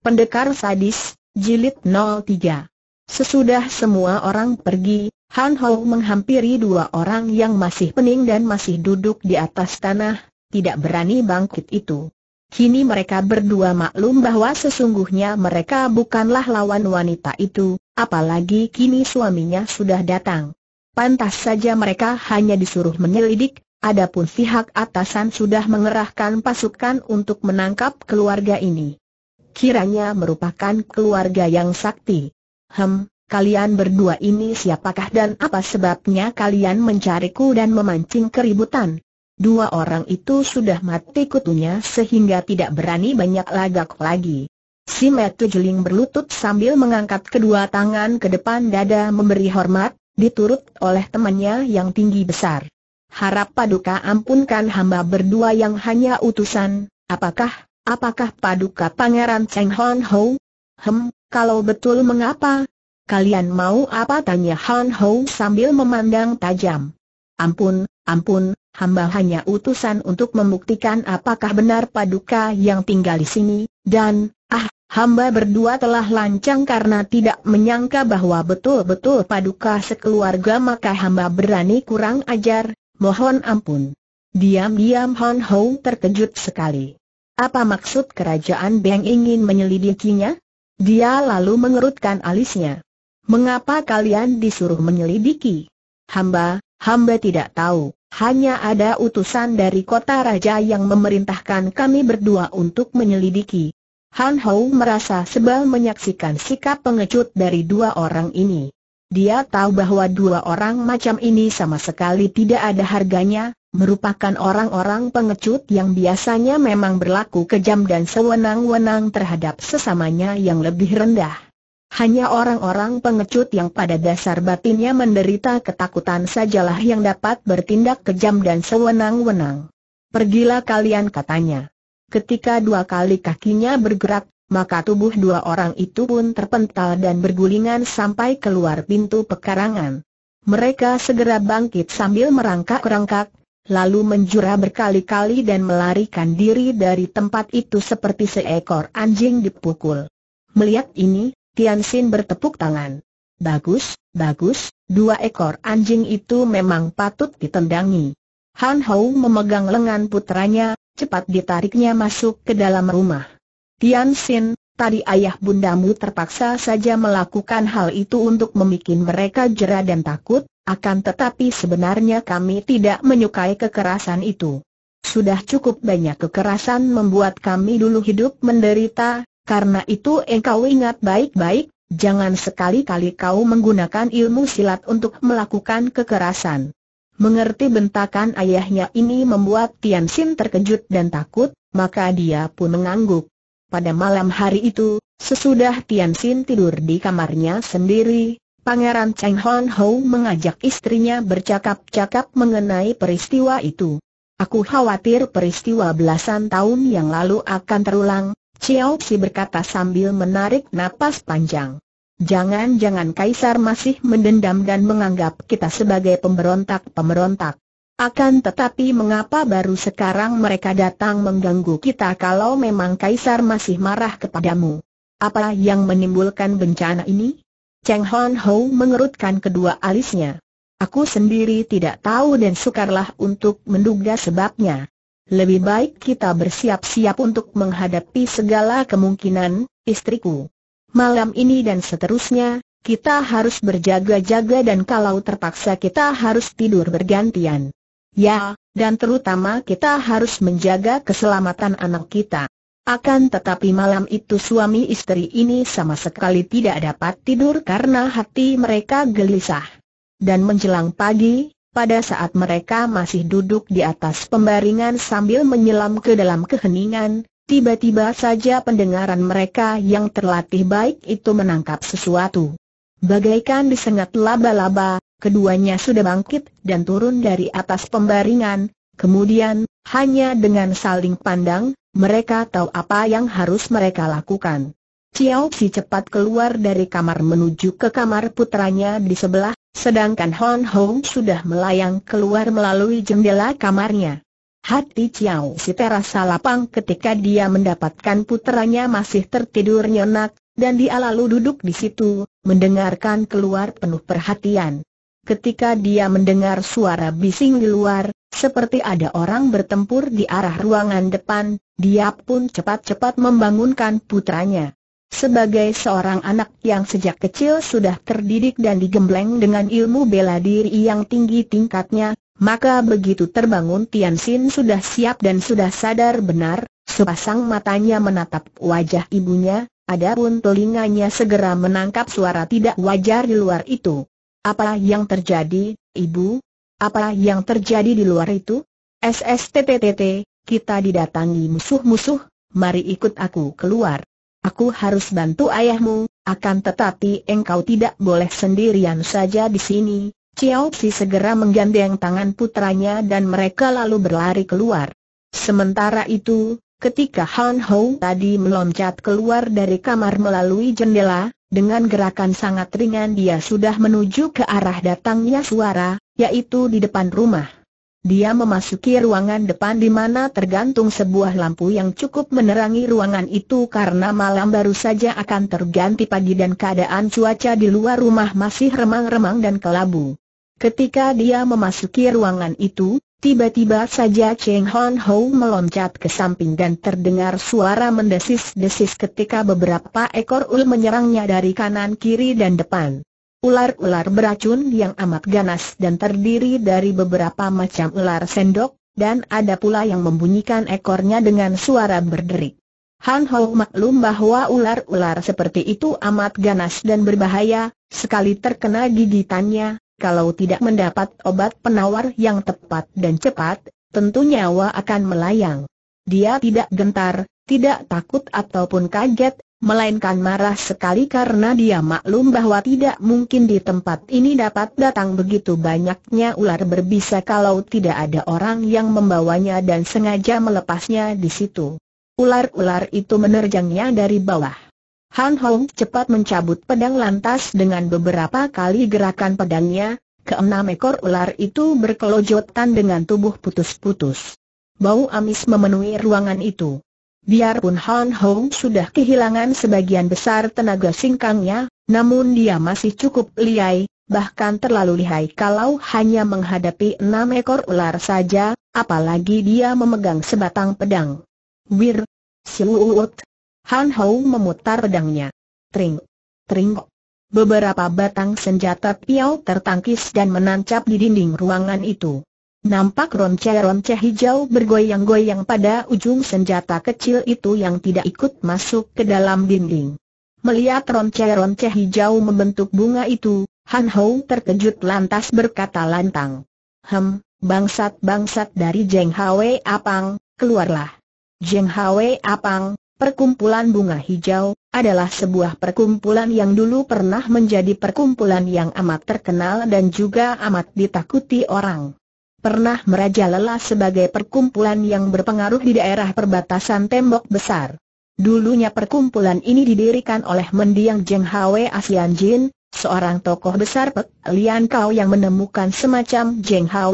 Pendekar Sadis, Jilid 03 Sesudah semua orang pergi, Han Hou menghampiri dua orang yang masih pening dan masih duduk di atas tanah, tidak berani bangkit itu. Kini mereka berdua maklum bahwa sesungguhnya mereka bukanlah lawan wanita itu, apalagi kini suaminya sudah datang. Pantas saja mereka hanya disuruh menyelidik, adapun pihak atasan sudah mengerahkan pasukan untuk menangkap keluarga ini kiranya merupakan keluarga yang sakti. Hem, kalian berdua ini siapakah dan apa sebabnya kalian mencariku dan memancing keributan? Dua orang itu sudah mati kutunya sehingga tidak berani banyak lagak lagi. Si Metu Jeling berlutut sambil mengangkat kedua tangan ke depan dada memberi hormat, diturut oleh temannya yang tinggi besar. Harap paduka ampunkan hamba berdua yang hanya utusan, apakah Apakah paduka pangeran Cheng Hon Ho? Hem, kalau betul mengapa? Kalian mau apa tanya Han Ho sambil memandang tajam. Ampun, ampun, hamba hanya utusan untuk membuktikan apakah benar paduka yang tinggal di sini, dan, ah, hamba berdua telah lancang karena tidak menyangka bahwa betul-betul paduka sekeluarga maka hamba berani kurang ajar, mohon ampun. Diam-diam Han Ho terkejut sekali. Apa maksud kerajaan Beng ingin menyelidikinya? Dia lalu mengerutkan alisnya. Mengapa kalian disuruh menyelidiki? Hamba, hamba tidak tahu. Hanya ada utusan dari kota raja yang memerintahkan kami berdua untuk menyelidiki. Han Hou merasa sebal menyaksikan sikap pengecut dari dua orang ini. Dia tahu bahwa dua orang macam ini sama sekali tidak ada harganya, merupakan orang-orang pengecut yang biasanya memang berlaku kejam dan sewenang-wenang terhadap sesamanya yang lebih rendah. Hanya orang-orang pengecut yang pada dasar batinnya menderita ketakutan sajalah yang dapat bertindak kejam dan sewenang-wenang. Pergilah kalian katanya. Ketika dua kali kakinya bergerak, maka tubuh dua orang itu pun terpental dan bergulingan sampai keluar pintu pekarangan. Mereka segera bangkit sambil merangkak-rangkak, lalu menjura berkali-kali dan melarikan diri dari tempat itu seperti seekor anjing dipukul. Melihat ini, Tianxin bertepuk tangan. Bagus, bagus, dua ekor anjing itu memang patut ditendangi. Han Hou memegang lengan putranya, cepat ditariknya masuk ke dalam rumah. Tianxin, tadi ayah bundamu terpaksa saja melakukan hal itu untuk memikin mereka jera dan takut, akan tetapi sebenarnya kami tidak menyukai kekerasan itu. Sudah cukup banyak kekerasan membuat kami dulu hidup menderita, karena itu engkau ingat baik-baik, jangan sekali-kali kau menggunakan ilmu silat untuk melakukan kekerasan. Mengerti bentakan ayahnya ini membuat Tian Xin terkejut dan takut, maka dia pun mengangguk. Pada malam hari itu, sesudah Tian Xin tidur di kamarnya sendiri, Pangeran Cheng Hon Ho mengajak istrinya bercakap-cakap mengenai peristiwa itu. Aku khawatir peristiwa belasan tahun yang lalu akan terulang, Chiao Xi berkata sambil menarik napas panjang. Jangan-jangan Kaisar masih mendendam dan menganggap kita sebagai pemberontak-pemberontak. Akan tetapi mengapa baru sekarang mereka datang mengganggu kita kalau memang Kaisar masih marah kepadamu? Apa yang menimbulkan bencana ini? Cheng Hon Ho mengerutkan kedua alisnya. Aku sendiri tidak tahu dan sukarlah untuk menduga sebabnya. Lebih baik kita bersiap-siap untuk menghadapi segala kemungkinan, istriku. Malam ini dan seterusnya, kita harus berjaga-jaga dan kalau terpaksa kita harus tidur bergantian. Ya, dan terutama kita harus menjaga keselamatan anak kita. Akan tetapi malam itu suami istri ini sama sekali tidak dapat tidur karena hati mereka gelisah. Dan menjelang pagi, pada saat mereka masih duduk di atas pembaringan sambil menyelam ke dalam keheningan, tiba-tiba saja pendengaran mereka yang terlatih baik itu menangkap sesuatu. Bagaikan disengat laba-laba, keduanya sudah bangkit dan turun dari atas pembaringan, Kemudian, hanya dengan saling pandang, mereka tahu apa yang harus mereka lakukan. Chiao si cepat keluar dari kamar menuju ke kamar putranya di sebelah, sedangkan Hon Hong sudah melayang keluar melalui jendela kamarnya. Hati Chiao si terasa lapang ketika dia mendapatkan putranya masih tertidur nyenyak, dan dia lalu duduk di situ, mendengarkan keluar penuh perhatian. Ketika dia mendengar suara bising di luar, seperti ada orang bertempur di arah ruangan depan, dia pun cepat-cepat membangunkan putranya. Sebagai seorang anak yang sejak kecil sudah terdidik dan digembleng dengan ilmu bela diri yang tinggi tingkatnya, maka begitu terbangun Tian Xin sudah siap dan sudah sadar benar, sepasang matanya menatap wajah ibunya, adapun telinganya segera menangkap suara tidak wajar di luar itu. Apa yang terjadi, ibu? Apa yang terjadi di luar itu? SSTTTT, kita didatangi musuh-musuh, mari ikut aku keluar. Aku harus bantu ayahmu, akan tetapi engkau tidak boleh sendirian saja di sini. Chiao Si segera menggandeng tangan putranya dan mereka lalu berlari keluar. Sementara itu, ketika Han Hou tadi meloncat keluar dari kamar melalui jendela, dengan gerakan sangat ringan dia sudah menuju ke arah datangnya suara, yaitu di depan rumah. Dia memasuki ruangan depan di mana tergantung sebuah lampu yang cukup menerangi ruangan itu karena malam baru saja akan terganti pagi dan keadaan cuaca di luar rumah masih remang-remang dan kelabu. Ketika dia memasuki ruangan itu, Tiba-tiba saja Cheng Hon Ho meloncat ke samping dan terdengar suara mendesis-desis ketika beberapa ekor ul menyerangnya dari kanan kiri dan depan. Ular-ular beracun yang amat ganas dan terdiri dari beberapa macam ular sendok, dan ada pula yang membunyikan ekornya dengan suara berderik. Han Ho maklum bahwa ular-ular seperti itu amat ganas dan berbahaya, sekali terkena gigitannya, kalau tidak mendapat obat penawar yang tepat dan cepat, tentu nyawa akan melayang. Dia tidak gentar, tidak takut ataupun kaget, melainkan marah sekali karena dia maklum bahwa tidak mungkin di tempat ini dapat datang begitu banyaknya ular berbisa kalau tidak ada orang yang membawanya dan sengaja melepasnya di situ. Ular-ular itu menerjangnya dari bawah. Han Hong cepat mencabut pedang lantas dengan beberapa kali gerakan pedangnya, keenam ekor ular itu berkelojotan dengan tubuh putus-putus. Bau amis memenuhi ruangan itu. Biarpun Han Hong sudah kehilangan sebagian besar tenaga singkangnya, namun dia masih cukup lihai, bahkan terlalu lihai kalau hanya menghadapi enam ekor ular saja, apalagi dia memegang sebatang pedang. Wir, Siwuut, Han Hou memutar pedangnya. Tring. Tring. Beberapa batang senjata piau tertangkis dan menancap di dinding ruangan itu. Nampak ronce-ronce hijau bergoyang-goyang pada ujung senjata kecil itu yang tidak ikut masuk ke dalam dinding. Melihat ronce-ronce hijau membentuk bunga itu, Han Hou terkejut lantas berkata lantang. Hem, bangsat-bangsat dari Jeng Hwe Apang, keluarlah. Jeng Hwe Apang, Perkumpulan Bunga Hijau, adalah sebuah perkumpulan yang dulu pernah menjadi perkumpulan yang amat terkenal dan juga amat ditakuti orang. Pernah merajalela sebagai perkumpulan yang berpengaruh di daerah perbatasan tembok besar. Dulunya perkumpulan ini didirikan oleh mendiang Jeng Hwe Asian Jin, seorang tokoh besar Pek Lian Kau yang menemukan semacam Jeng A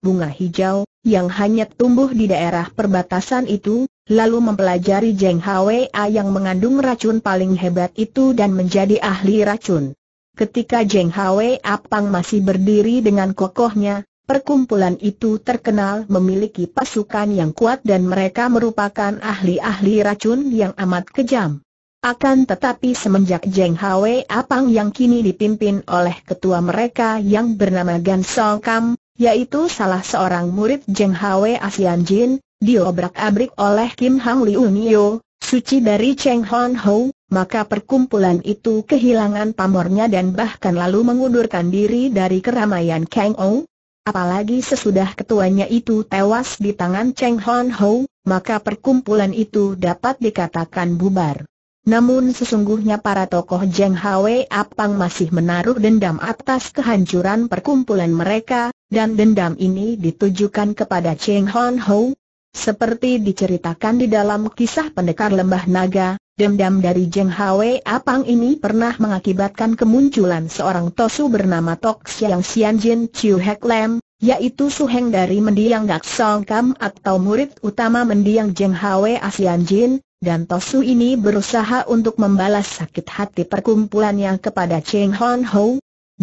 bunga hijau, yang hanya tumbuh di daerah perbatasan itu, lalu mempelajari Jeng Hwa yang mengandung racun paling hebat itu dan menjadi ahli racun. Ketika Jeng Hwa Pang masih berdiri dengan kokohnya, perkumpulan itu terkenal memiliki pasukan yang kuat dan mereka merupakan ahli-ahli racun yang amat kejam. Akan tetapi semenjak Jeng Hwa Apang yang kini dipimpin oleh ketua mereka yang bernama Gan Song Kam, yaitu salah seorang murid Jeng Hwa Asian Jin, diobrak-abrik oleh Kim Hang Liu Nio, suci dari Cheng Hon Ho, maka perkumpulan itu kehilangan pamornya dan bahkan lalu mengundurkan diri dari keramaian Kang Ou. Apalagi sesudah ketuanya itu tewas di tangan Cheng Hon Ho, maka perkumpulan itu dapat dikatakan bubar. Namun sesungguhnya para tokoh Jeng Hwe Apang masih menaruh dendam atas kehancuran perkumpulan mereka, dan dendam ini ditujukan kepada Cheng Hon Ho, seperti diceritakan di dalam kisah pendekar lembah naga, dendam dari Jeng Hwe Apang ini pernah mengakibatkan kemunculan seorang tosu bernama Tok Siang Sian Jin Chiu Hek Lam, yaitu suheng dari mendiang Gak Song Kam atau murid utama mendiang Jeng Hwe Asian Jin, dan Tosu ini berusaha untuk membalas sakit hati perkumpulannya kepada Cheng Hon Ho.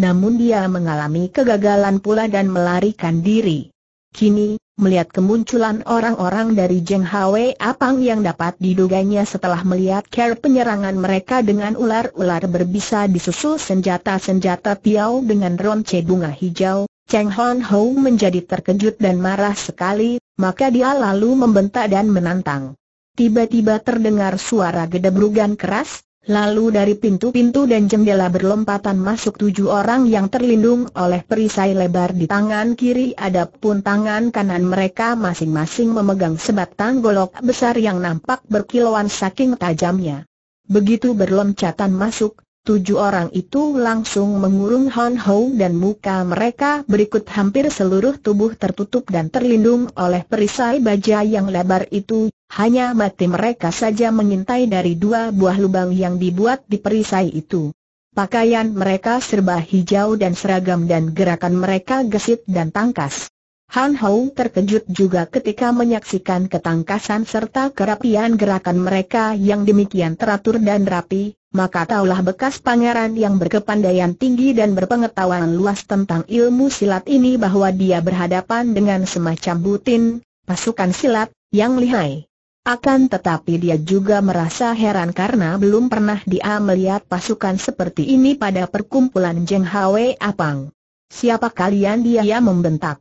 Namun dia mengalami kegagalan pula dan melarikan diri. Kini, melihat kemunculan orang-orang dari Jeng Hwe Apang yang dapat diduganya setelah melihat care penyerangan mereka dengan ular-ular berbisa disusul senjata-senjata Tiao dengan ronce bunga hijau, Cheng Hon Ho menjadi terkejut dan marah sekali, maka dia lalu membentak dan menantang. Tiba-tiba terdengar suara gedebrugan keras, Lalu dari pintu-pintu dan jendela berlompatan masuk tujuh orang yang terlindung oleh perisai lebar di tangan kiri adapun tangan kanan mereka masing-masing memegang sebatang golok besar yang nampak berkilauan saking tajamnya. Begitu berlompatan masuk, Tujuh orang itu langsung mengurung Hon Ho dan muka mereka berikut hampir seluruh tubuh tertutup dan terlindung oleh perisai baja yang lebar itu, hanya mati mereka saja mengintai dari dua buah lubang yang dibuat di perisai itu. Pakaian mereka serba hijau dan seragam dan gerakan mereka gesit dan tangkas. Han Hou terkejut juga ketika menyaksikan ketangkasan serta kerapian gerakan mereka yang demikian teratur dan rapi, maka taulah bekas pangeran yang berkepandaian tinggi dan berpengetahuan luas tentang ilmu silat ini bahwa dia berhadapan dengan semacam butin, pasukan silat, yang lihai. Akan tetapi dia juga merasa heran karena belum pernah dia melihat pasukan seperti ini pada perkumpulan Jeng Hwe Apang. Siapa kalian dia membentak.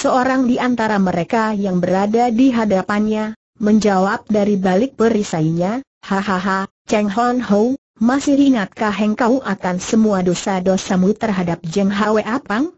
Seorang di antara mereka yang berada di hadapannya, menjawab dari balik perisainya, Hahaha, Cheng Hon Ho, masih ingatkah hengkau akan semua dosa-dosamu terhadap Jeng Hwe Apang?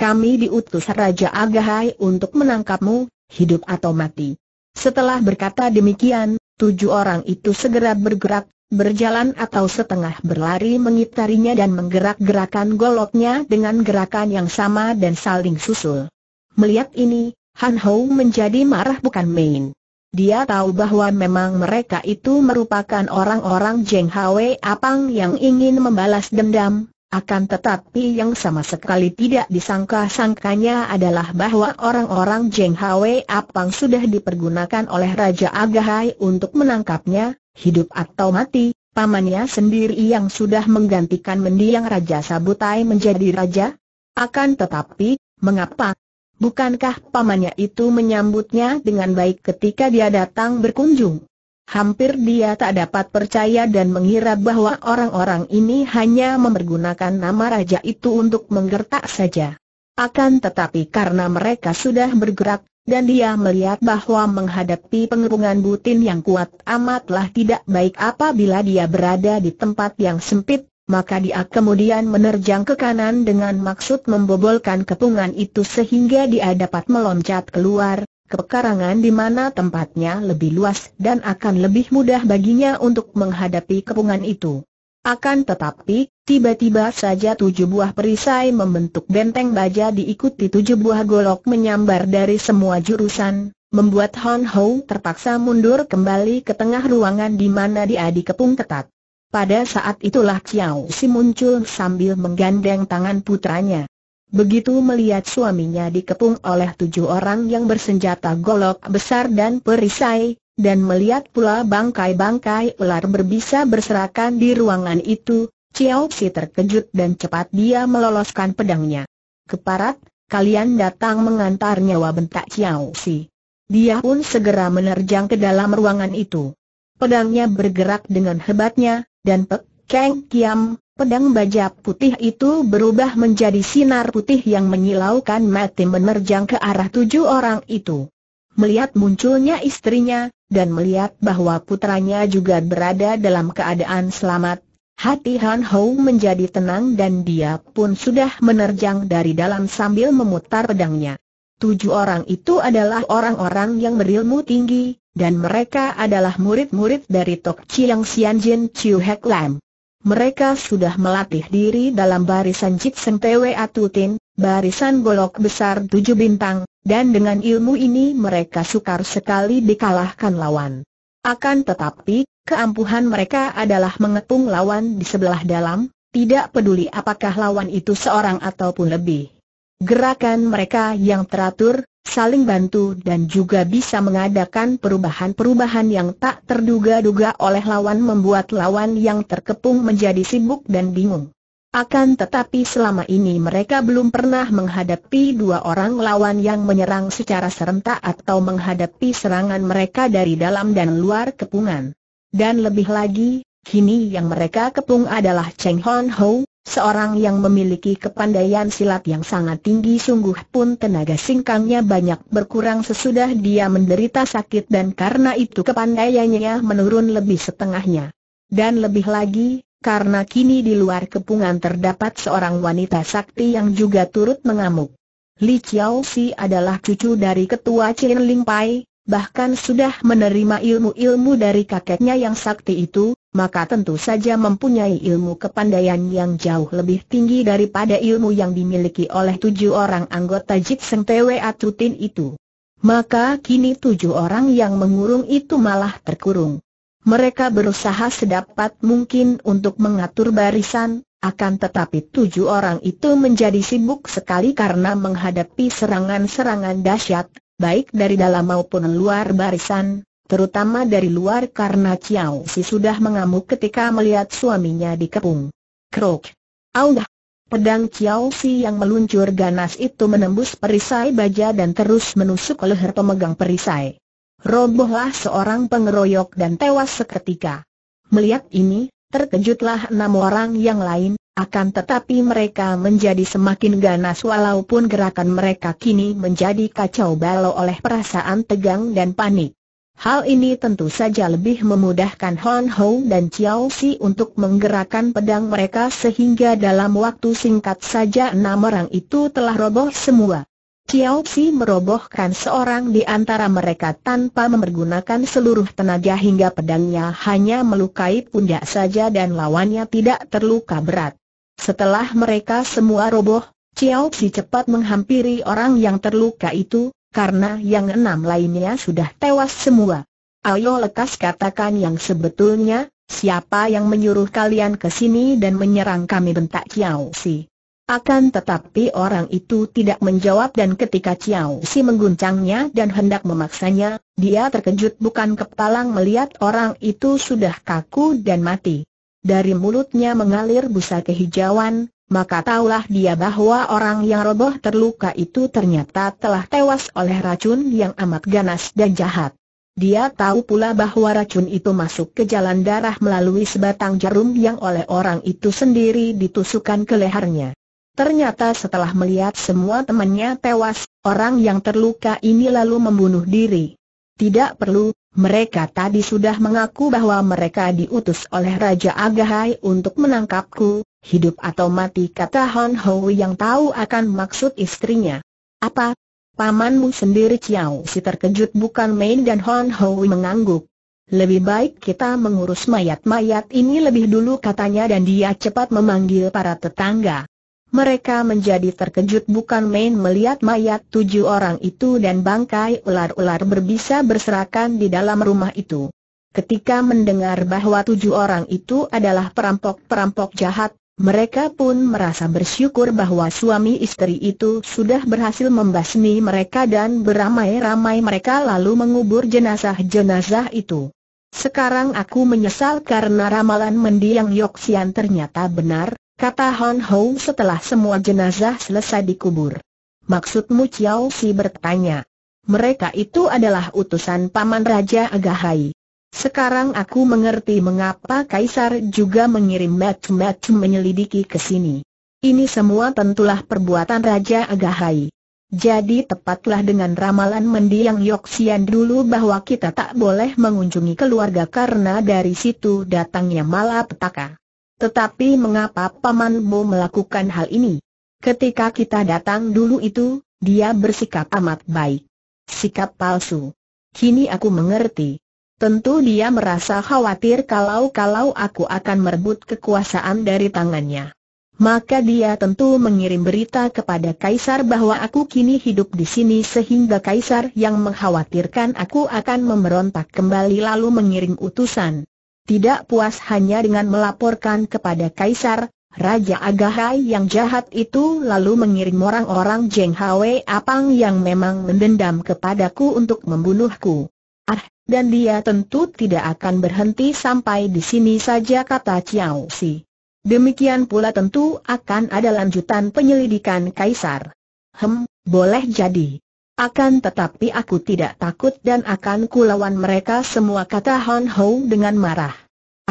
Kami diutus Raja Agahai untuk menangkapmu, hidup atau mati. Setelah berkata demikian, tujuh orang itu segera bergerak, berjalan atau setengah berlari mengitarinya dan menggerak-gerakan goloknya dengan gerakan yang sama dan saling susul. Melihat ini, Han Hou menjadi marah bukan main. Dia tahu bahwa memang mereka itu merupakan orang-orang Jeng Hwe Apang yang ingin membalas dendam, akan tetapi yang sama sekali tidak disangka-sangkanya adalah bahwa orang-orang Jeng Hwe Apang sudah dipergunakan oleh Raja Agahai untuk menangkapnya, hidup atau mati, pamannya sendiri yang sudah menggantikan mendiang Raja Sabutai menjadi raja. Akan tetapi, mengapa Bukankah pamannya itu menyambutnya dengan baik ketika dia datang berkunjung? Hampir dia tak dapat percaya dan mengira bahwa orang-orang ini hanya memergunakan nama raja itu untuk menggertak saja. Akan tetapi karena mereka sudah bergerak, dan dia melihat bahwa menghadapi pengepungan butin yang kuat amatlah tidak baik apabila dia berada di tempat yang sempit, maka dia kemudian menerjang ke kanan dengan maksud membobolkan kepungan itu sehingga dia dapat meloncat keluar, ke pekarangan di mana tempatnya lebih luas dan akan lebih mudah baginya untuk menghadapi kepungan itu. Akan tetapi, tiba-tiba saja tujuh buah perisai membentuk benteng baja diikuti tujuh buah golok menyambar dari semua jurusan, membuat Hon Ho terpaksa mundur kembali ke tengah ruangan di mana dia dikepung ketat. Pada saat itulah Xiao Si muncul sambil menggandeng tangan putranya. Begitu melihat suaminya dikepung oleh tujuh orang yang bersenjata golok besar dan perisai, dan melihat pula bangkai-bangkai ular berbisa berserakan di ruangan itu, Xiao Si terkejut dan cepat dia meloloskan pedangnya. Keparat, kalian datang mengantar nyawa bentak Xiao Si. Dia pun segera menerjang ke dalam ruangan itu. Pedangnya bergerak dengan hebatnya, dan Pek Keng Kiam, pedang baja putih itu berubah menjadi sinar putih yang menyilaukan mati menerjang ke arah tujuh orang itu. Melihat munculnya istrinya, dan melihat bahwa putranya juga berada dalam keadaan selamat, hati Han Hou menjadi tenang dan dia pun sudah menerjang dari dalam sambil memutar pedangnya. Tujuh orang itu adalah orang-orang yang berilmu tinggi, dan mereka adalah murid-murid dari Tok Chiang Sian Jin Chiu Hek Lam. Mereka sudah melatih diri dalam barisan Jit Sempewe Atutin, barisan golok besar tujuh bintang, dan dengan ilmu ini mereka sukar sekali dikalahkan lawan. Akan tetapi, keampuhan mereka adalah mengepung lawan di sebelah dalam, tidak peduli apakah lawan itu seorang ataupun lebih. Gerakan mereka yang teratur, saling bantu dan juga bisa mengadakan perubahan-perubahan yang tak terduga-duga oleh lawan membuat lawan yang terkepung menjadi sibuk dan bingung. Akan tetapi selama ini mereka belum pernah menghadapi dua orang lawan yang menyerang secara serentak atau menghadapi serangan mereka dari dalam dan luar kepungan. Dan lebih lagi, kini yang mereka kepung adalah Cheng Hon Ho, Seorang yang memiliki kepandaian silat yang sangat tinggi sungguh pun tenaga singkangnya banyak berkurang sesudah dia menderita sakit dan karena itu kepandaiannya menurun lebih setengahnya. Dan lebih lagi, karena kini di luar kepungan terdapat seorang wanita sakti yang juga turut mengamuk. Li Chiao Si adalah cucu dari ketua Chin Ling Pai, bahkan sudah menerima ilmu-ilmu dari kakeknya yang sakti itu, maka tentu saja mempunyai ilmu kepandaian yang jauh lebih tinggi daripada ilmu yang dimiliki oleh tujuh orang anggota Seng Tewe Atutin itu. Maka kini tujuh orang yang mengurung itu malah terkurung. Mereka berusaha sedapat mungkin untuk mengatur barisan, akan tetapi tujuh orang itu menjadi sibuk sekali karena menghadapi serangan-serangan dahsyat, baik dari dalam maupun luar barisan, terutama dari luar karena Chiao Si sudah mengamuk ketika melihat suaminya dikepung. Krok! Audah! Pedang Chiao Si yang meluncur ganas itu menembus perisai baja dan terus menusuk ke leher pemegang perisai. Robohlah seorang pengeroyok dan tewas seketika. Melihat ini, terkejutlah enam orang yang lain, akan tetapi mereka menjadi semakin ganas walaupun gerakan mereka kini menjadi kacau balau oleh perasaan tegang dan panik. Hal ini tentu saja lebih memudahkan Hon Ho dan Chiao Si untuk menggerakkan pedang mereka sehingga dalam waktu singkat saja enam orang itu telah roboh semua. Chiao Si merobohkan seorang di antara mereka tanpa mempergunakan seluruh tenaga hingga pedangnya hanya melukai pundak saja dan lawannya tidak terluka berat. Setelah mereka semua roboh, Chiao Si cepat menghampiri orang yang terluka itu, karena yang enam lainnya sudah tewas semua. Ayo lekas katakan yang sebetulnya, siapa yang menyuruh kalian ke sini dan menyerang kami bentak Chiao Si. Akan tetapi orang itu tidak menjawab dan ketika Chiao Si mengguncangnya dan hendak memaksanya, dia terkejut bukan kepalang melihat orang itu sudah kaku dan mati. Dari mulutnya mengalir busa kehijauan, maka taulah dia bahwa orang yang roboh terluka itu ternyata telah tewas oleh racun yang amat ganas dan jahat. Dia tahu pula bahwa racun itu masuk ke jalan darah melalui sebatang jarum yang oleh orang itu sendiri ditusukkan ke lehernya. Ternyata setelah melihat semua temannya tewas, orang yang terluka ini lalu membunuh diri. Tidak perlu, mereka tadi sudah mengaku bahwa mereka diutus oleh Raja Agahai untuk menangkapku, Hidup atau mati kata Han Hou yang tahu akan maksud istrinya. Apa? Pamanmu sendiri Chiao si terkejut bukan main dan Han Hou mengangguk. Lebih baik kita mengurus mayat-mayat ini lebih dulu katanya dan dia cepat memanggil para tetangga. Mereka menjadi terkejut bukan main melihat mayat tujuh orang itu dan bangkai ular-ular berbisa berserakan di dalam rumah itu. Ketika mendengar bahwa tujuh orang itu adalah perampok-perampok jahat, mereka pun merasa bersyukur bahwa suami istri itu sudah berhasil membasmi mereka dan beramai-ramai mereka lalu mengubur jenazah-jenazah itu. Sekarang aku menyesal karena ramalan mendiang Yoxian ternyata benar, kata Hon Ho setelah semua jenazah selesai dikubur. Maksudmu Chiao Si bertanya. Mereka itu adalah utusan Paman Raja Agahai. Sekarang aku mengerti mengapa Kaisar juga mengirim match-match menyelidiki ke sini. Ini semua tentulah perbuatan Raja Agahai. Jadi tepatlah dengan ramalan mendiang Yoxian dulu bahwa kita tak boleh mengunjungi keluarga karena dari situ datangnya malapetaka. Tetapi mengapa Paman Bo melakukan hal ini? Ketika kita datang dulu itu, dia bersikap amat baik. Sikap palsu. Kini aku mengerti. Tentu dia merasa khawatir kalau-kalau aku akan merebut kekuasaan dari tangannya. Maka dia tentu mengirim berita kepada Kaisar bahwa aku kini hidup di sini sehingga Kaisar yang mengkhawatirkan aku akan memberontak kembali lalu mengirim utusan. Tidak puas hanya dengan melaporkan kepada Kaisar, Raja Agahai yang jahat itu lalu mengirim orang-orang Jeng Hwe Apang yang memang mendendam kepadaku untuk membunuhku. Ah, dan dia tentu tidak akan berhenti sampai di sini saja kata Chiao Si. Demikian pula tentu akan ada lanjutan penyelidikan Kaisar. Hem, boleh jadi. Akan tetapi aku tidak takut dan akan kulawan mereka semua kata Han Ho dengan marah.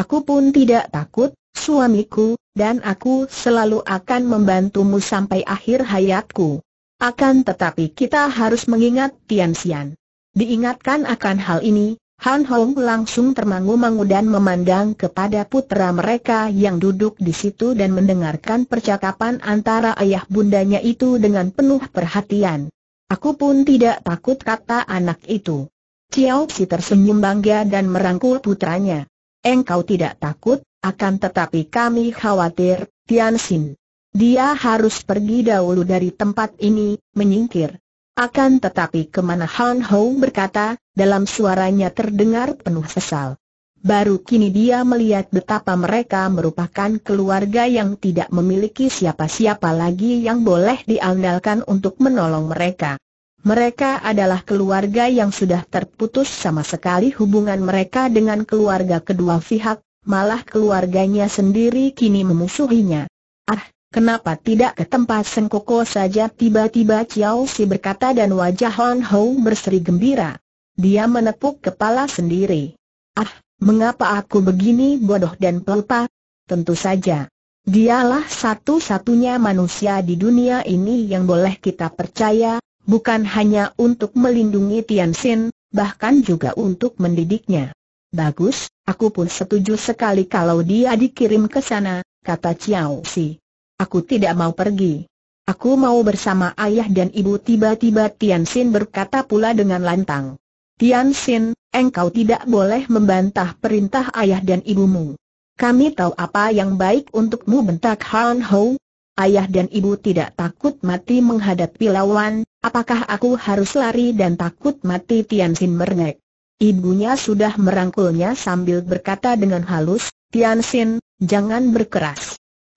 Aku pun tidak takut, suamiku, dan aku selalu akan membantumu sampai akhir hayatku. Akan tetapi kita harus mengingat Tian Xian. Diingatkan akan hal ini, Han Hong langsung termangu-mangu dan memandang kepada putra mereka yang duduk di situ dan mendengarkan percakapan antara ayah bundanya itu dengan penuh perhatian. Aku pun tidak takut kata anak itu. Chiao Si tersenyum bangga dan merangkul putranya. Engkau tidak takut, akan tetapi kami khawatir, Tian Xin. Dia harus pergi dahulu dari tempat ini, menyingkir. Akan tetapi kemana Han Ho berkata, dalam suaranya terdengar penuh sesal. Baru kini dia melihat betapa mereka merupakan keluarga yang tidak memiliki siapa-siapa lagi yang boleh diandalkan untuk menolong mereka. Mereka adalah keluarga yang sudah terputus sama sekali hubungan mereka dengan keluarga kedua pihak, malah keluarganya sendiri kini memusuhinya. Ah, Kenapa tidak ke tempat Sengkoko saja tiba-tiba Chiao Si berkata dan wajah Hon Ho berseri gembira. Dia menepuk kepala sendiri. Ah, mengapa aku begini bodoh dan pelupa? Tentu saja. Dialah satu-satunya manusia di dunia ini yang boleh kita percaya, bukan hanya untuk melindungi Tian Xin, bahkan juga untuk mendidiknya. Bagus, aku pun setuju sekali kalau dia dikirim ke sana, kata Chiao Si. Aku tidak mau pergi. Aku mau bersama ayah dan ibu tiba-tiba Tian Xin berkata pula dengan lantang. Tian Xin, engkau tidak boleh membantah perintah ayah dan ibumu. Kami tahu apa yang baik untukmu bentak Han Hou. Ayah dan ibu tidak takut mati menghadapi lawan, apakah aku harus lari dan takut mati Tian Xin merengek. Ibunya sudah merangkulnya sambil berkata dengan halus, Tian Xin, jangan berkeras.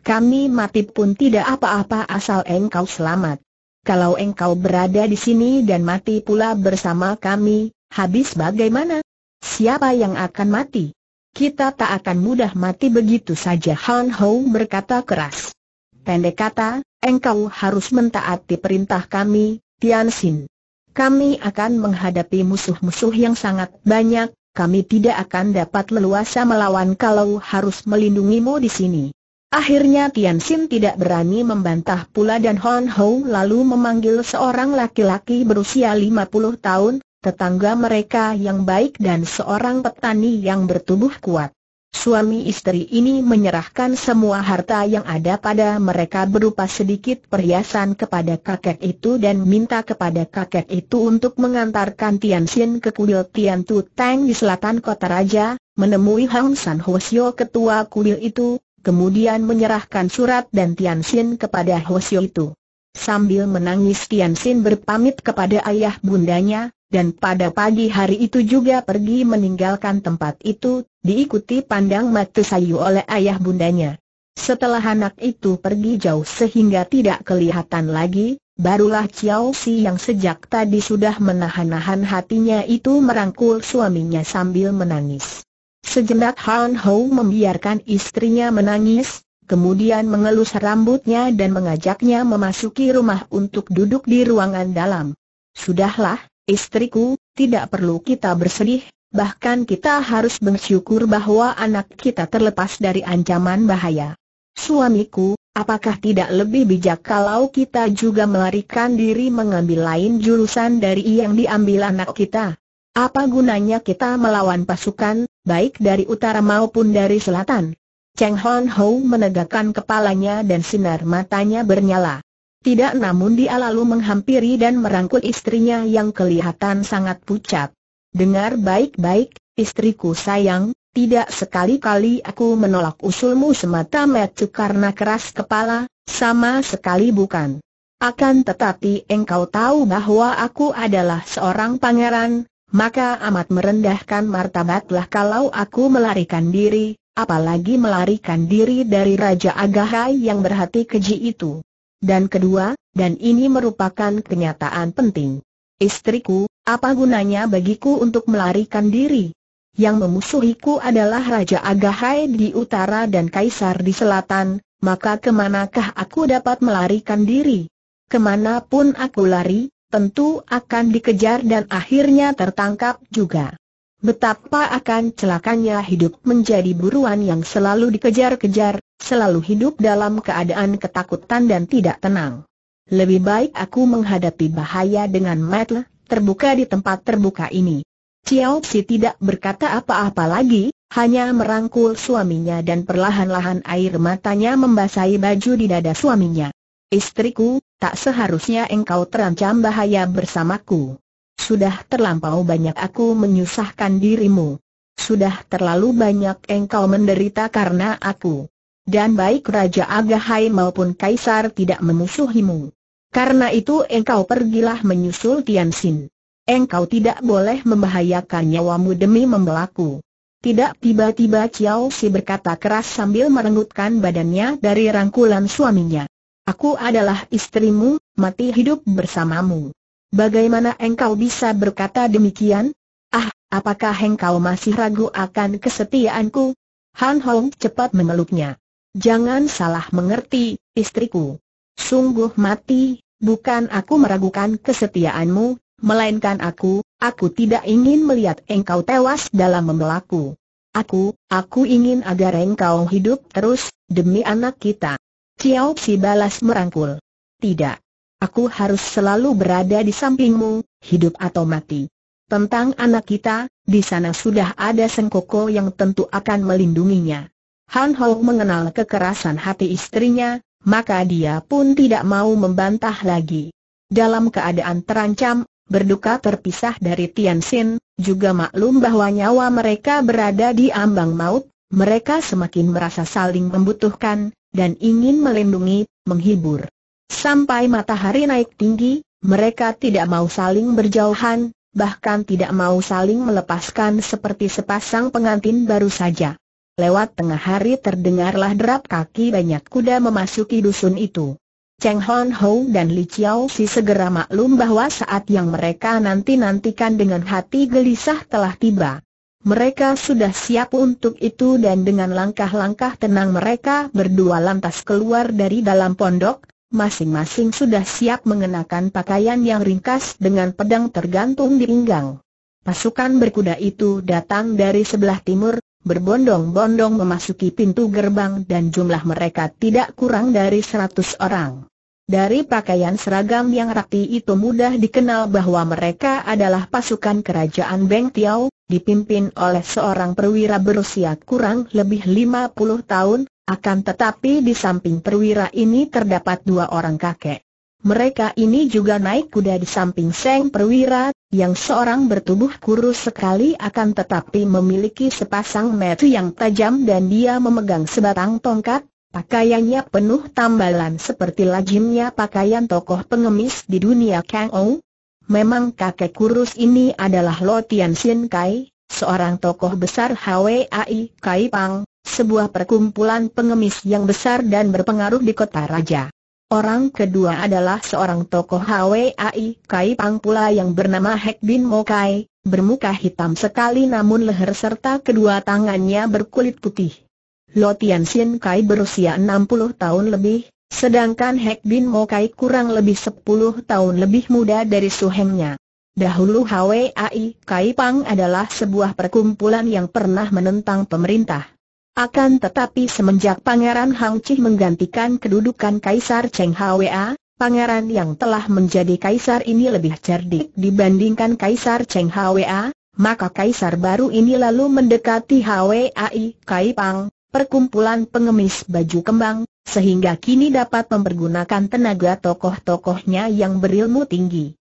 Kami mati pun tidak apa-apa asal engkau selamat. Kalau engkau berada di sini dan mati pula bersama kami, habis bagaimana? Siapa yang akan mati? Kita tak akan mudah mati begitu saja Han Hou berkata keras. Pendek kata, engkau harus mentaati perintah kami, Tian Xin. Kami akan menghadapi musuh-musuh yang sangat banyak, kami tidak akan dapat leluasa melawan kalau harus melindungimu di sini. Akhirnya Tian Xin tidak berani membantah pula dan Hon Ho lalu memanggil seorang laki-laki berusia 50 tahun, tetangga mereka yang baik dan seorang petani yang bertubuh kuat. Suami istri ini menyerahkan semua harta yang ada pada mereka berupa sedikit perhiasan kepada kakek itu dan minta kepada kakek itu untuk mengantarkan Tian Xin ke kuil Tian Tu Tang di selatan kota raja, menemui Hong San Hosio ketua kuil itu, kemudian menyerahkan surat dan Tian Xin kepada Hoshio itu. Sambil menangis Tian Xin berpamit kepada ayah bundanya, dan pada pagi hari itu juga pergi meninggalkan tempat itu, diikuti pandang mata sayu oleh ayah bundanya. Setelah anak itu pergi jauh sehingga tidak kelihatan lagi, barulah Chiao Si yang sejak tadi sudah menahan-nahan hatinya itu merangkul suaminya sambil menangis. Sejenak Han Ho membiarkan istrinya menangis, kemudian mengelus rambutnya dan mengajaknya memasuki rumah untuk duduk di ruangan dalam. Sudahlah, istriku, tidak perlu kita bersedih, bahkan kita harus bersyukur bahwa anak kita terlepas dari ancaman bahaya. Suamiku, Apakah tidak lebih bijak kalau kita juga melarikan diri mengambil lain jurusan dari yang diambil anak kita? Apa gunanya kita melawan pasukan, baik dari utara maupun dari selatan. Cheng Hon Ho menegakkan kepalanya dan sinar matanya bernyala. Tidak namun dia lalu menghampiri dan merangkul istrinya yang kelihatan sangat pucat. Dengar baik-baik, istriku sayang, tidak sekali-kali aku menolak usulmu semata metu karena keras kepala, sama sekali bukan. Akan tetapi engkau tahu bahwa aku adalah seorang pangeran, maka amat merendahkan martabatlah kalau aku melarikan diri, apalagi melarikan diri dari Raja Agahai yang berhati keji itu. Dan kedua, dan ini merupakan kenyataan penting. Istriku, apa gunanya bagiku untuk melarikan diri? Yang memusuhiku adalah Raja Agahai di utara dan Kaisar di selatan, maka kemanakah aku dapat melarikan diri? Kemanapun aku lari, tentu akan dikejar dan akhirnya tertangkap juga. Betapa akan celakanya hidup menjadi buruan yang selalu dikejar-kejar, selalu hidup dalam keadaan ketakutan dan tidak tenang. Lebih baik aku menghadapi bahaya dengan metle, terbuka di tempat terbuka ini. Chiao Si tidak berkata apa-apa lagi, hanya merangkul suaminya dan perlahan-lahan air matanya membasahi baju di dada suaminya. Istriku, tak seharusnya engkau terancam bahaya bersamaku. Sudah terlampau banyak aku menyusahkan dirimu. Sudah terlalu banyak engkau menderita karena aku. Dan baik Raja Agahai maupun Kaisar tidak memusuhimu. Karena itu engkau pergilah menyusul Tianxin. Engkau tidak boleh membahayakan nyawamu demi membelaku. Tidak tiba-tiba Chiao Si berkata keras sambil merenggutkan badannya dari rangkulan suaminya. Aku adalah istrimu, mati hidup bersamamu. Bagaimana engkau bisa berkata demikian? Ah, apakah engkau masih ragu akan kesetiaanku? Han Hong cepat memeluknya. Jangan salah mengerti, istriku. Sungguh mati, bukan aku meragukan kesetiaanmu, melainkan aku, aku tidak ingin melihat engkau tewas dalam membelaku. Aku, aku ingin agar engkau hidup terus, demi anak kita. Ciao Si balas merangkul. Tidak. Aku harus selalu berada di sampingmu, hidup atau mati. Tentang anak kita, di sana sudah ada Sengkoko yang tentu akan melindunginya. Han Ho mengenal kekerasan hati istrinya, maka dia pun tidak mau membantah lagi. Dalam keadaan terancam, berduka terpisah dari Tian Xin, juga maklum bahwa nyawa mereka berada di ambang maut, mereka semakin merasa saling membutuhkan, dan ingin melindungi, menghibur. Sampai matahari naik tinggi, mereka tidak mau saling berjauhan, bahkan tidak mau saling melepaskan seperti sepasang pengantin baru saja. Lewat tengah hari terdengarlah derap kaki banyak kuda memasuki dusun itu. Cheng Hon Ho dan Li Chiao Si segera maklum bahwa saat yang mereka nanti-nantikan dengan hati gelisah telah tiba. Mereka sudah siap untuk itu dan dengan langkah-langkah tenang mereka berdua lantas keluar dari dalam pondok, masing-masing sudah siap mengenakan pakaian yang ringkas dengan pedang tergantung di pinggang. Pasukan berkuda itu datang dari sebelah timur, berbondong-bondong memasuki pintu gerbang dan jumlah mereka tidak kurang dari seratus orang. Dari pakaian seragam yang rapi itu mudah dikenal bahwa mereka adalah pasukan kerajaan Beng Tiau, dipimpin oleh seorang perwira berusia kurang lebih 50 tahun, akan tetapi di samping perwira ini terdapat dua orang kakek. Mereka ini juga naik kuda di samping Seng Perwira, yang seorang bertubuh kurus sekali akan tetapi memiliki sepasang metu yang tajam dan dia memegang sebatang tongkat, pakaiannya penuh tambalan seperti lajimnya pakaian tokoh pengemis di dunia Kang Ou, memang kakek kurus ini adalah Lo Tian Sin Kai, seorang tokoh besar HWAI Kai Pang, sebuah perkumpulan pengemis yang besar dan berpengaruh di kota raja. Orang kedua adalah seorang tokoh HWAI Kai Pang pula yang bernama Hek Bin Kai, bermuka hitam sekali namun leher serta kedua tangannya berkulit putih. Lo Tian Sin Kai berusia 60 tahun lebih, Sedangkan Hek Bin Mokai kurang lebih 10 tahun lebih muda dari suhengnya. Dahulu HWAI Kai Pang adalah sebuah perkumpulan yang pernah menentang pemerintah. Akan tetapi semenjak Pangeran Hang Chih menggantikan kedudukan Kaisar Cheng Hwa, Pangeran yang telah menjadi Kaisar ini lebih cerdik dibandingkan Kaisar Cheng Hwa, maka Kaisar baru ini lalu mendekati HWAI Kai Pang, perkumpulan pengemis baju kembang, sehingga kini dapat mempergunakan tenaga tokoh-tokohnya yang berilmu tinggi.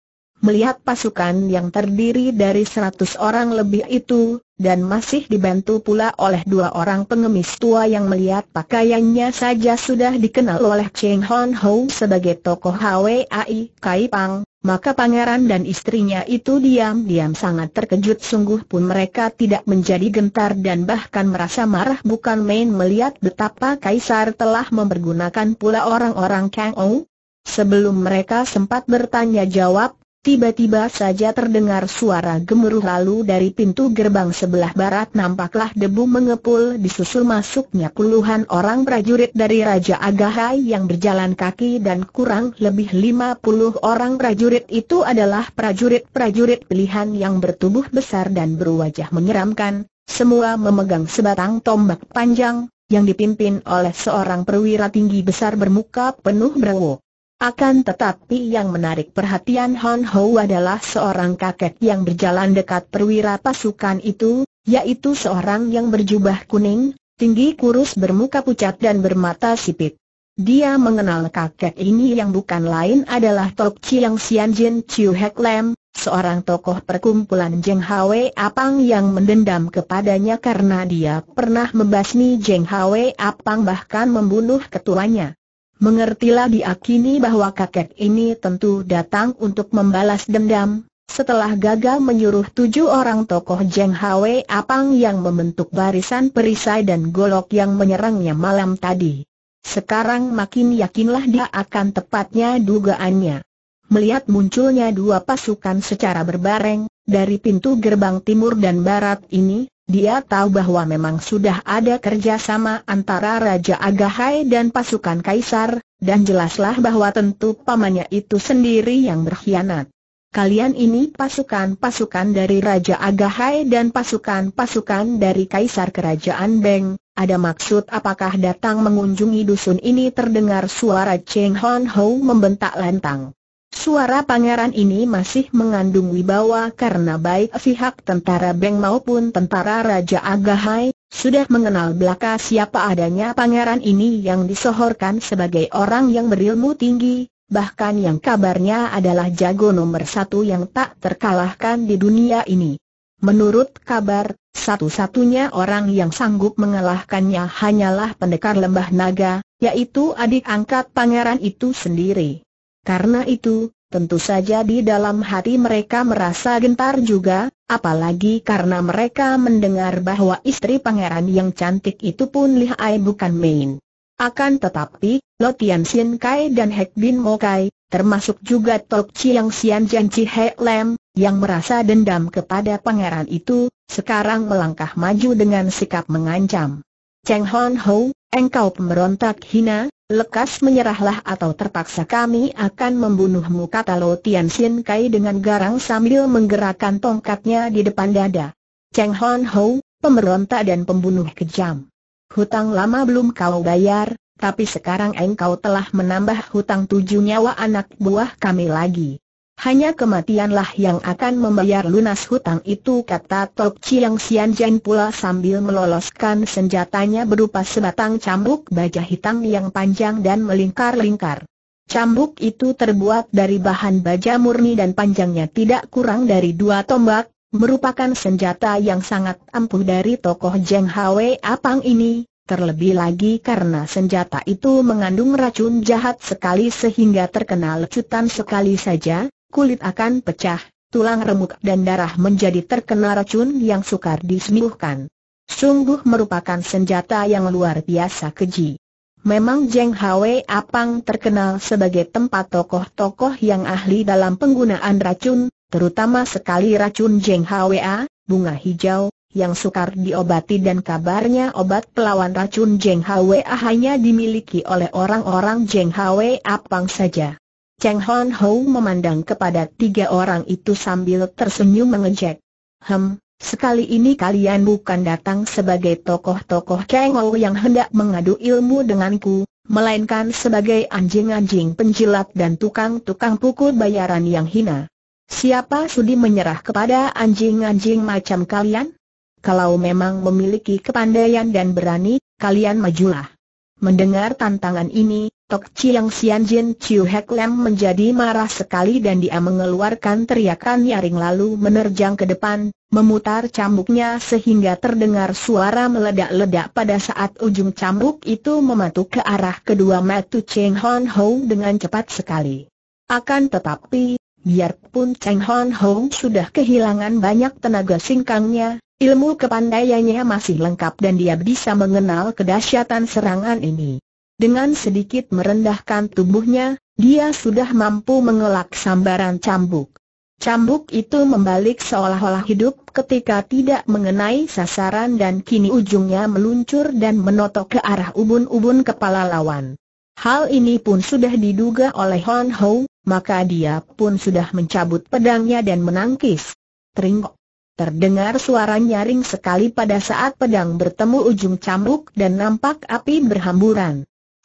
Melihat pasukan yang terdiri dari seratus orang lebih itu, dan masih dibantu pula oleh dua orang pengemis tua yang melihat pakaiannya saja sudah dikenal oleh Cheng Hon Ho sebagai tokoh HWAI Kai Pang, maka pangeran dan istrinya itu diam-diam sangat terkejut sungguh pun mereka tidak menjadi gentar dan bahkan merasa marah bukan main melihat betapa Kaisar telah mempergunakan pula orang-orang Kang Ou. Sebelum mereka sempat bertanya jawab, Tiba-tiba saja terdengar suara gemuruh lalu dari pintu gerbang sebelah barat nampaklah debu mengepul disusul masuknya puluhan orang prajurit dari Raja Agahai yang berjalan kaki dan kurang lebih lima puluh orang prajurit itu adalah prajurit-prajurit pilihan yang bertubuh besar dan berwajah menyeramkan, semua memegang sebatang tombak panjang, yang dipimpin oleh seorang perwira tinggi besar bermuka penuh berwo. Akan tetapi yang menarik perhatian Hon Ho adalah seorang kakek yang berjalan dekat perwira pasukan itu, yaitu seorang yang berjubah kuning, tinggi kurus bermuka pucat dan bermata sipit. Dia mengenal kakek ini yang bukan lain adalah Tok Chiang Sian Jin Chiu Hek Lam, seorang tokoh perkumpulan Jeng Hwe Apang yang mendendam kepadanya karena dia pernah membasmi Jeng Hwe Apang bahkan membunuh ketuanya. Mengertilah diakini bahwa kakek ini tentu datang untuk membalas dendam, setelah gagal menyuruh tujuh orang tokoh Jeng Hwe Apang yang membentuk barisan perisai dan golok yang menyerangnya malam tadi. Sekarang makin yakinlah dia akan tepatnya dugaannya. Melihat munculnya dua pasukan secara berbareng, dari pintu gerbang timur dan barat ini, dia tahu bahwa memang sudah ada kerjasama antara Raja Agahai dan pasukan Kaisar, dan jelaslah bahwa tentu pamannya itu sendiri yang berkhianat. Kalian ini pasukan-pasukan dari Raja Agahai dan pasukan-pasukan dari Kaisar Kerajaan Beng, ada maksud apakah datang mengunjungi dusun ini terdengar suara Cheng Hon Ho membentak lantang. Suara pangeran ini masih mengandung wibawa karena baik pihak tentara Beng maupun tentara Raja Agahai, sudah mengenal belaka siapa adanya pangeran ini yang disohorkan sebagai orang yang berilmu tinggi, bahkan yang kabarnya adalah jago nomor satu yang tak terkalahkan di dunia ini. Menurut kabar, satu-satunya orang yang sanggup mengalahkannya hanyalah pendekar lembah naga, yaitu adik angkat pangeran itu sendiri. Karena itu, tentu saja di dalam hati mereka merasa gentar juga, apalagi karena mereka mendengar bahwa istri pangeran yang cantik itu pun lihai bukan main. Akan tetapi, Lo Tian Sien Kai dan Hek Bin Mo Kai, termasuk juga Tok Chiang Sian Jan Chi Hek Lem, yang merasa dendam kepada pangeran itu, sekarang melangkah maju dengan sikap mengancam. Cheng Hon Ho, engkau pemberontak hina, Lekas menyerahlah atau terpaksa kami akan membunuhmu kata Lo Tian Xin Kai dengan garang sambil menggerakkan tongkatnya di depan dada. Cheng Hon Ho, pemberontak dan pembunuh kejam. Hutang lama belum kau bayar, tapi sekarang engkau telah menambah hutang tujuh nyawa anak buah kami lagi. Hanya kematianlah yang akan membayar lunas hutang itu kata Tok Chiang Sian Jen pula sambil meloloskan senjatanya berupa sebatang cambuk baja hitam yang panjang dan melingkar-lingkar. Cambuk itu terbuat dari bahan baja murni dan panjangnya tidak kurang dari dua tombak, merupakan senjata yang sangat ampuh dari tokoh Jeng Hwe Apang ini, Terlebih lagi karena senjata itu mengandung racun jahat sekali sehingga terkenal lecutan sekali saja, kulit akan pecah, tulang remuk dan darah menjadi terkena racun yang sukar disembuhkan. Sungguh merupakan senjata yang luar biasa keji. Memang Jeng Hwe Apang terkenal sebagai tempat tokoh-tokoh yang ahli dalam penggunaan racun, terutama sekali racun Jeng A, bunga hijau, yang sukar diobati dan kabarnya obat pelawan racun Jeng A hanya dimiliki oleh orang-orang Jeng Hwe Apang saja. Cheng Hon Ho memandang kepada tiga orang itu sambil tersenyum mengejek. Hem, sekali ini kalian bukan datang sebagai tokoh-tokoh Ho yang hendak mengadu ilmu denganku, melainkan sebagai anjing-anjing penjilat dan tukang-tukang pukul bayaran yang hina. Siapa sudi menyerah kepada anjing-anjing macam kalian? Kalau memang memiliki kepandaian dan berani, kalian majulah. Mendengar tantangan ini, Tok Chiang Sian Jin Chiu Hek Lam menjadi marah sekali dan dia mengeluarkan teriakan nyaring lalu menerjang ke depan, memutar cambuknya sehingga terdengar suara meledak-ledak pada saat ujung cambuk itu mematuk ke arah kedua matu Cheng Hon Ho dengan cepat sekali. Akan tetapi, biarpun Cheng Hon Ho sudah kehilangan banyak tenaga singkangnya, Ilmu kepandaiannya masih lengkap dan dia bisa mengenal kedahsyatan serangan ini. Dengan sedikit merendahkan tubuhnya, dia sudah mampu mengelak sambaran cambuk. Cambuk itu membalik seolah-olah hidup ketika tidak mengenai sasaran dan kini ujungnya meluncur dan menotok ke arah ubun-ubun kepala lawan. Hal ini pun sudah diduga oleh Hon Ho, maka dia pun sudah mencabut pedangnya dan menangkis. Teringok. Terdengar suara nyaring sekali pada saat pedang bertemu ujung cambuk dan nampak api berhamburan.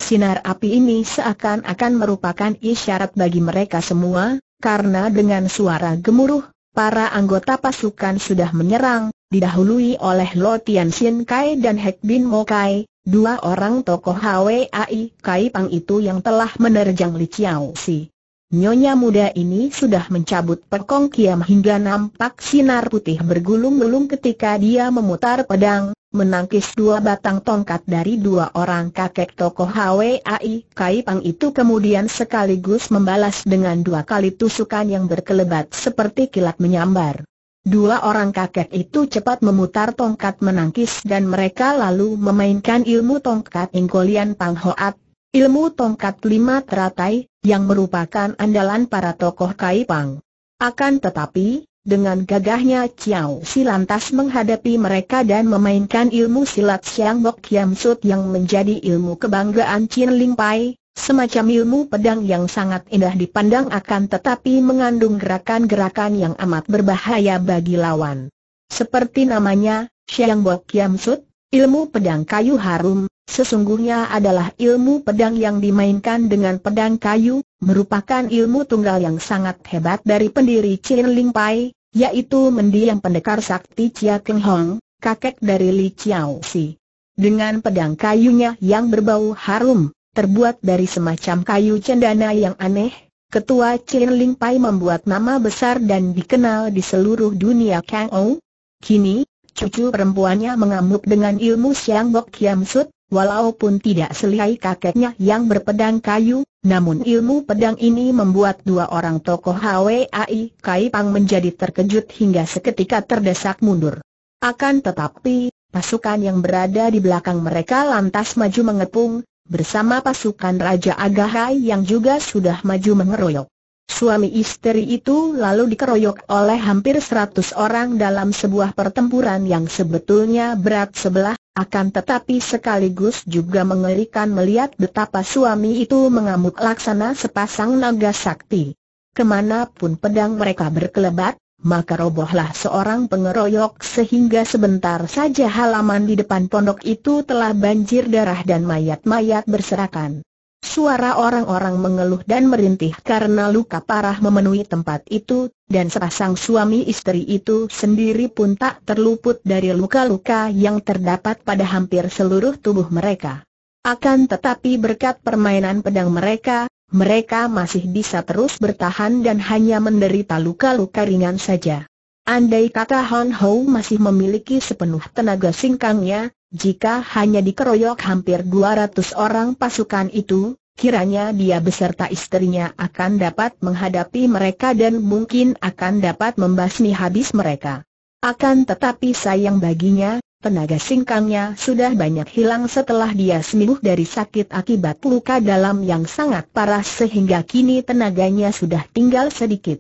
Sinar api ini seakan-akan merupakan isyarat bagi mereka semua, karena dengan suara gemuruh, para anggota pasukan sudah menyerang, didahului oleh Lo Tian Kai dan Hek Bin Mo Kai, dua orang tokoh HWAI Kai Pang itu yang telah menerjang Li Chiao Si. Nyonya muda ini sudah mencabut perkong kiam hingga nampak sinar putih bergulung-gulung ketika dia memutar pedang, menangkis dua batang tongkat dari dua orang kakek tokoh HWAI Kaipang itu kemudian sekaligus membalas dengan dua kali tusukan yang berkelebat seperti kilat menyambar. Dua orang kakek itu cepat memutar tongkat menangkis dan mereka lalu memainkan ilmu tongkat Ingkolian Hoat, ilmu tongkat lima teratai, yang merupakan andalan para tokoh Kaipang. Akan tetapi, dengan gagahnya Chiao Si lantas menghadapi mereka dan memainkan ilmu silat Siang Bok Kiam Sut yang menjadi ilmu kebanggaan Chin Ling Pai, semacam ilmu pedang yang sangat indah dipandang akan tetapi mengandung gerakan-gerakan yang amat berbahaya bagi lawan. Seperti namanya, Siang Bok Kiam Sut, ilmu pedang kayu harum, sesungguhnya adalah ilmu pedang yang dimainkan dengan pedang kayu, merupakan ilmu tunggal yang sangat hebat dari pendiri Chin Ling Pai, yaitu mendiang pendekar sakti Chia Keng Hong, kakek dari Li Chiao Si. Dengan pedang kayunya yang berbau harum, terbuat dari semacam kayu cendana yang aneh, Ketua Chin Ling Pai membuat nama besar dan dikenal di seluruh dunia Kang Ou. Kini, cucu perempuannya mengamuk dengan ilmu Siang Bok Kiam Sut, Walaupun tidak selihai kakeknya yang berpedang kayu, namun ilmu pedang ini membuat dua orang tokoh HWAI Kai Pang menjadi terkejut hingga seketika terdesak mundur. Akan tetapi, pasukan yang berada di belakang mereka lantas maju mengepung, bersama pasukan Raja Agahai yang juga sudah maju mengeroyok. Suami istri itu lalu dikeroyok oleh hampir seratus orang dalam sebuah pertempuran yang sebetulnya berat sebelah, akan tetapi sekaligus juga mengerikan melihat betapa suami itu mengamuk laksana sepasang naga sakti. Kemanapun pedang mereka berkelebat, maka robohlah seorang pengeroyok sehingga sebentar saja halaman di depan pondok itu telah banjir darah dan mayat-mayat berserakan. Suara orang-orang mengeluh dan merintih karena luka parah memenuhi tempat itu, dan sepasang suami istri itu sendiri pun tak terluput dari luka-luka yang terdapat pada hampir seluruh tubuh mereka. Akan tetapi berkat permainan pedang mereka, mereka masih bisa terus bertahan dan hanya menderita luka-luka ringan saja. Andai kata Hon Ho masih memiliki sepenuh tenaga singkangnya, jika hanya dikeroyok hampir 200 orang pasukan itu, kiranya dia beserta istrinya akan dapat menghadapi mereka dan mungkin akan dapat membasmi habis mereka. Akan tetapi sayang baginya, tenaga singkangnya sudah banyak hilang setelah dia sembuh dari sakit akibat luka dalam yang sangat parah sehingga kini tenaganya sudah tinggal sedikit.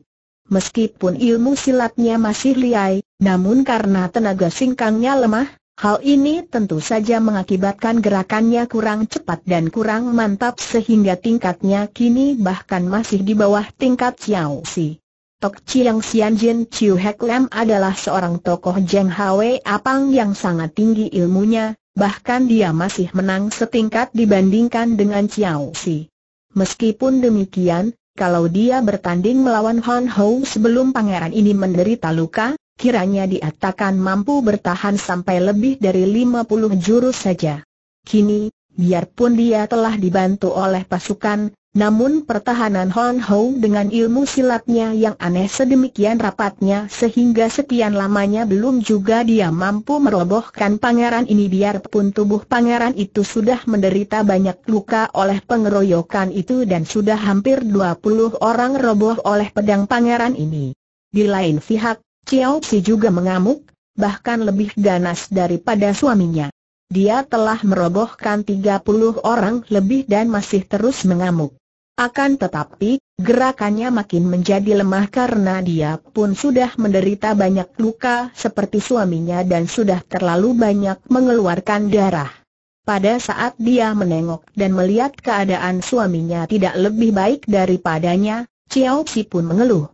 Meskipun ilmu silatnya masih liai, namun karena tenaga singkangnya lemah, Hal ini tentu saja mengakibatkan gerakannya kurang cepat dan kurang mantap sehingga tingkatnya kini bahkan masih di bawah tingkat Xiao Si. Tok Chiang Sian Jin Chiu Hek Lam adalah seorang tokoh Jeng Hwe Apang yang sangat tinggi ilmunya, bahkan dia masih menang setingkat dibandingkan dengan Xiao Si. Meskipun demikian, kalau dia bertanding melawan Han Ho sebelum pangeran ini menderita luka, kiranya dia takkan mampu bertahan sampai lebih dari 50 jurus saja. Kini, biarpun dia telah dibantu oleh pasukan, namun pertahanan Hon Ho dengan ilmu silatnya yang aneh sedemikian rapatnya sehingga sekian lamanya belum juga dia mampu merobohkan pangeran ini biarpun tubuh pangeran itu sudah menderita banyak luka oleh pengeroyokan itu dan sudah hampir 20 orang roboh oleh pedang pangeran ini. Di lain pihak, Chiao Chi juga mengamuk, bahkan lebih ganas daripada suaminya. Dia telah merobohkan 30 orang lebih dan masih terus mengamuk. Akan tetapi, gerakannya makin menjadi lemah karena dia pun sudah menderita banyak luka seperti suaminya dan sudah terlalu banyak mengeluarkan darah. Pada saat dia menengok dan melihat keadaan suaminya tidak lebih baik daripadanya, Chiao Chi pun mengeluh.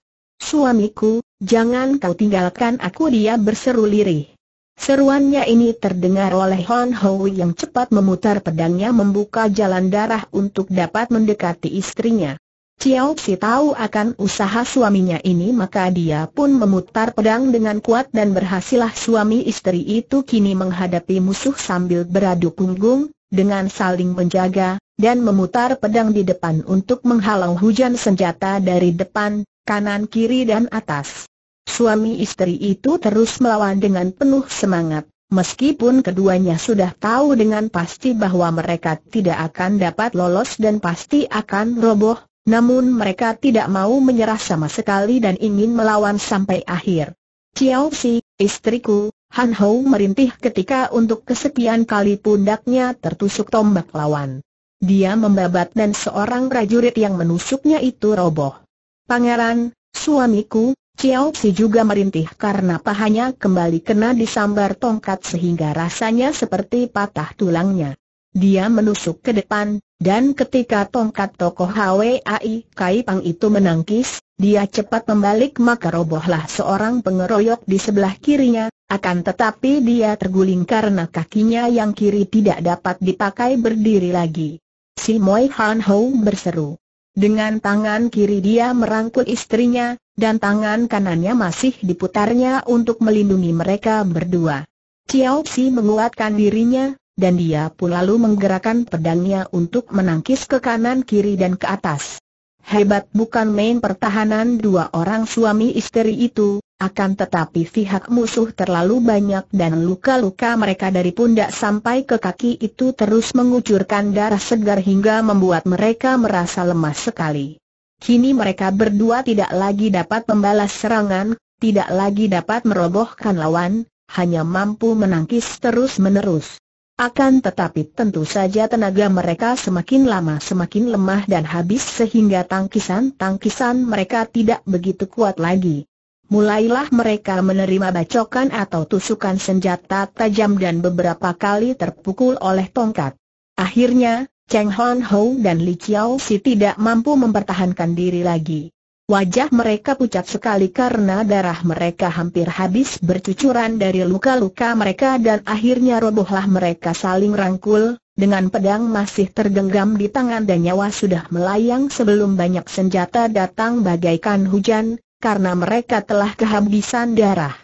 Suamiku, jangan kau tinggalkan aku dia berseru lirih. Seruannya ini terdengar oleh Hon Hui yang cepat memutar pedangnya membuka jalan darah untuk dapat mendekati istrinya. Chiao si tahu akan usaha suaminya ini maka dia pun memutar pedang dengan kuat dan berhasilah suami istri itu kini menghadapi musuh sambil beradu punggung, dengan saling menjaga, dan memutar pedang di depan untuk menghalau hujan senjata dari depan, kanan kiri dan atas. Suami istri itu terus melawan dengan penuh semangat, meskipun keduanya sudah tahu dengan pasti bahwa mereka tidak akan dapat lolos dan pasti akan roboh, namun mereka tidak mau menyerah sama sekali dan ingin melawan sampai akhir. Chiao Si, istriku, Han Hou merintih ketika untuk kesekian kali pundaknya tertusuk tombak lawan. Dia membabat dan seorang prajurit yang menusuknya itu roboh. Pangeran, suamiku, Chiao Si juga merintih karena pahanya kembali kena disambar tongkat sehingga rasanya seperti patah tulangnya. Dia menusuk ke depan, dan ketika tongkat tokoh HWAI Kai Pang itu menangkis, dia cepat membalik maka robohlah seorang pengeroyok di sebelah kirinya, akan tetapi dia terguling karena kakinya yang kiri tidak dapat dipakai berdiri lagi. Si Moi Han Ho berseru. Dengan tangan kiri dia merangkul istrinya, dan tangan kanannya masih diputarnya untuk melindungi mereka berdua. Chiao Xi menguatkan dirinya, dan dia pun lalu menggerakkan pedangnya untuk menangkis ke kanan kiri dan ke atas. Hebat bukan main pertahanan dua orang suami istri itu, akan tetapi pihak musuh terlalu banyak dan luka-luka mereka dari pundak sampai ke kaki itu terus mengucurkan darah segar hingga membuat mereka merasa lemas sekali. Kini mereka berdua tidak lagi dapat membalas serangan, tidak lagi dapat merobohkan lawan, hanya mampu menangkis terus-menerus. Akan tetapi tentu saja tenaga mereka semakin lama semakin lemah dan habis sehingga tangkisan-tangkisan mereka tidak begitu kuat lagi. Mulailah mereka menerima bacokan atau tusukan senjata tajam dan beberapa kali terpukul oleh tongkat. Akhirnya, Cheng Hon Ho dan Li Chiao Si tidak mampu mempertahankan diri lagi. Wajah mereka pucat sekali karena darah mereka hampir habis bercucuran dari luka-luka mereka dan akhirnya robohlah mereka saling rangkul, dengan pedang masih tergenggam di tangan dan nyawa sudah melayang sebelum banyak senjata datang bagaikan hujan, karena mereka telah kehabisan darah.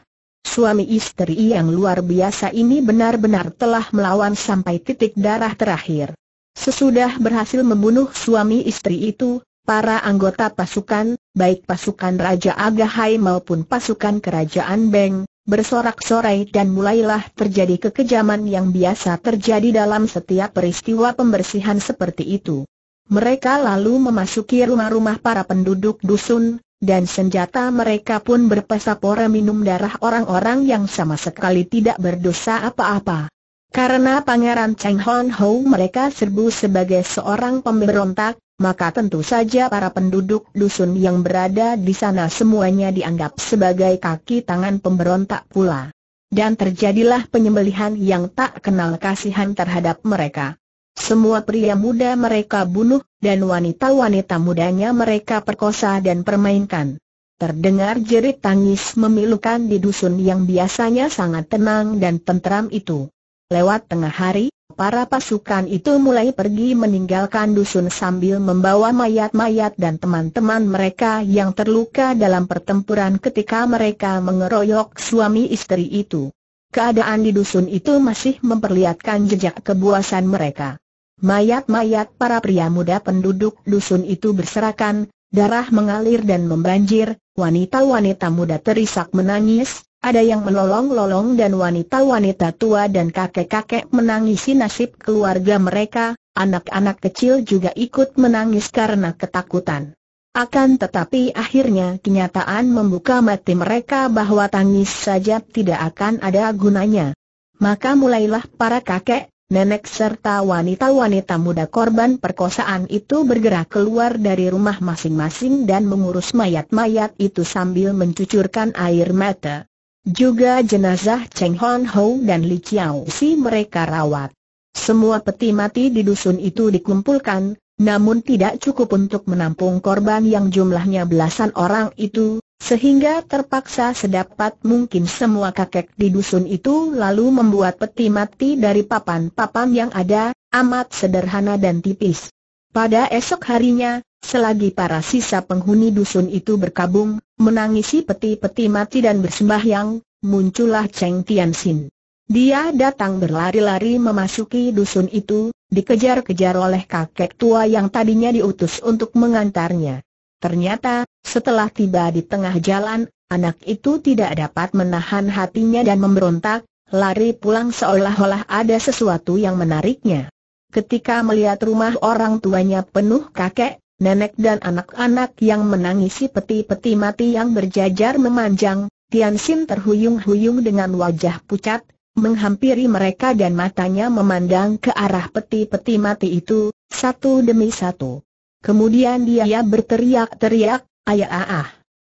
Suami istri yang luar biasa ini benar-benar telah melawan sampai titik darah terakhir. Sesudah berhasil membunuh suami istri itu, para anggota pasukan, baik pasukan Raja Agahai maupun pasukan Kerajaan Beng, bersorak-sorai dan mulailah terjadi kekejaman yang biasa terjadi dalam setiap peristiwa pembersihan seperti itu. Mereka lalu memasuki rumah-rumah para penduduk dusun, dan senjata mereka pun pora minum darah orang-orang yang sama sekali tidak berdosa apa-apa. Karena Pangeran Cheng Hon Ho mereka serbu sebagai seorang pemberontak, maka tentu saja para penduduk dusun yang berada di sana semuanya dianggap sebagai kaki tangan pemberontak pula. Dan terjadilah penyembelihan yang tak kenal kasihan terhadap mereka. Semua pria muda mereka bunuh, dan wanita-wanita mudanya mereka perkosa dan permainkan. Terdengar jerit tangis memilukan di dusun yang biasanya sangat tenang dan tentram itu. Lewat tengah hari, para pasukan itu mulai pergi meninggalkan dusun sambil membawa mayat-mayat dan teman-teman mereka yang terluka dalam pertempuran ketika mereka mengeroyok suami istri itu. Keadaan di dusun itu masih memperlihatkan jejak kebuasan mereka. Mayat-mayat para pria muda penduduk dusun itu berserakan, darah mengalir dan membanjir, wanita-wanita muda terisak menangis, ada yang melolong-lolong dan wanita-wanita tua dan kakek-kakek menangisi nasib keluarga mereka, anak-anak kecil juga ikut menangis karena ketakutan. Akan tetapi akhirnya kenyataan membuka mati mereka bahwa tangis saja tidak akan ada gunanya. Maka mulailah para kakek nenek serta wanita-wanita muda korban perkosaan itu bergerak keluar dari rumah masing-masing dan mengurus mayat-mayat itu sambil mencucurkan air mata. Juga jenazah Cheng Hon Ho dan Li Chiao Si mereka rawat. Semua peti mati di dusun itu dikumpulkan, namun tidak cukup untuk menampung korban yang jumlahnya belasan orang itu, sehingga terpaksa sedapat mungkin semua kakek di dusun itu lalu membuat peti mati dari papan-papan yang ada, amat sederhana dan tipis. Pada esok harinya, selagi para sisa penghuni dusun itu berkabung, menangisi peti-peti mati dan bersembahyang, muncullah Cheng Tianxin. Dia datang berlari-lari memasuki dusun itu, dikejar-kejar oleh kakek tua yang tadinya diutus untuk mengantarnya. Ternyata, setelah tiba di tengah jalan, anak itu tidak dapat menahan hatinya dan memberontak, lari pulang seolah-olah ada sesuatu yang menariknya. Ketika melihat rumah orang tuanya penuh kakek, nenek dan anak-anak yang menangisi peti-peti mati yang berjajar memanjang, Tian Xin terhuyung-huyung dengan wajah pucat, menghampiri mereka dan matanya memandang ke arah peti-peti mati itu, satu demi satu. Kemudian dia berteriak-teriak, ayah ah, ah.